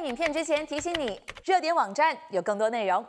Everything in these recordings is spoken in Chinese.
在影片之前提醒你，热点网站有更多内容。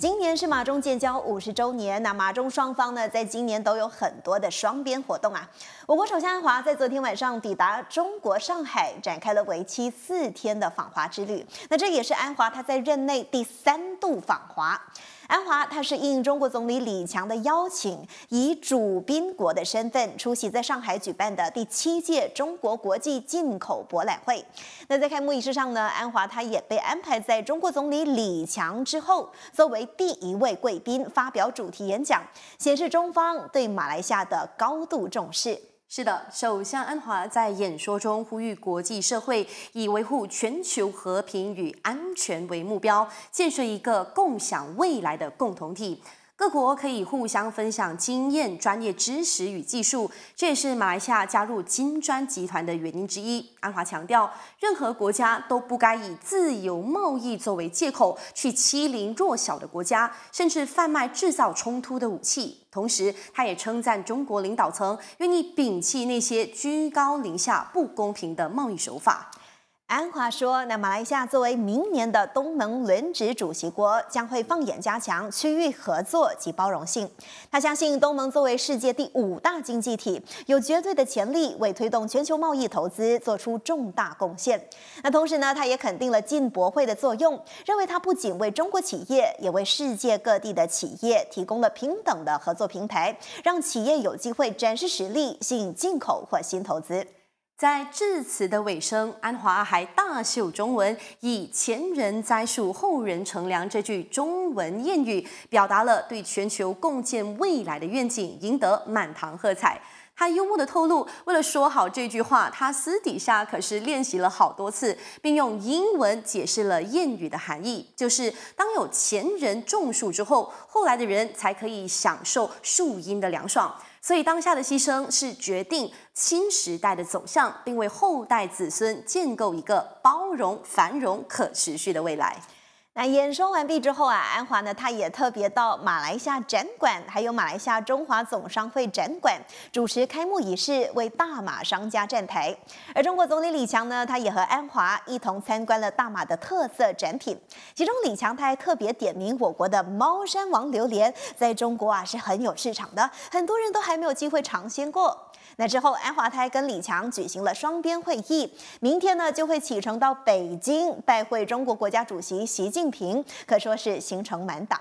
今年是马中建交五十周年，那马中双方呢，在今年都有很多的双边活动啊。我国首相安华在昨天晚上抵达中国上海，展开了为期四天的访华之旅。那这也是安华他在任内第三度访华。安华他是应中国总理李强的邀请，以主宾国的身份出席在上海举办的第七届中国国际进口博览会。那在开幕仪式上呢，安华他也被安排在中国总理李强之后，作为第一位贵宾发表主题演讲，显示中方对马来西亚的高度重视。是的，首相安华在演说中呼吁国际社会以维护全球和平与安全为目标，建设一个共享未来的共同体。各国可以互相分享经验、专业知识与技术，这也是马来西亚加入金砖集团的原因之一。安华强调，任何国家都不该以自由贸易作为借口去欺凌弱小的国家，甚至贩卖制造冲突的武器。同时，他也称赞中国领导层愿意摒弃那些居高临下、不公平的贸易手法。安华说，那马来西亚作为明年的东盟轮值主席国，将会放眼加强区域合作及包容性。他相信东盟作为世界第五大经济体，有绝对的潜力为推动全球贸易投资做出重大贡献。那同时呢，他也肯定了进博会的作用，认为它不仅为中国企业，也为世界各地的企业提供了平等的合作平台，让企业有机会展示实力，吸引进口或新投资。在致辞的尾声，安华还大秀中文，以前人栽树，后人乘凉这句中文谚语，表达了对全球共建未来的愿景，赢得满堂喝彩。他幽默的透露，为了说好这句话，他私底下可是练习了好多次，并用英文解释了谚语的含义，就是当有钱人种树之后，后来的人才可以享受树荫的凉爽。所以，当下的牺牲是决定新时代的走向，并为后代子孙建构一个包容、繁荣、可持续的未来。那演说完毕之后啊，安华呢，他也特别到马来西亚展馆，还有马来西亚中华总商会展馆主持开幕仪式，为大马商家站台。而中国总理李强呢，他也和安华一同参观了大马的特色展品。其中，李强他还特别点名我国的猫山王榴莲，在中国啊是很有市场的，很多人都还没有机会尝鲜过。那之后，安华他还跟李强举行了双边会议，明天呢就会启程到北京拜会中国国家主席习近平。近平可说是行程满档。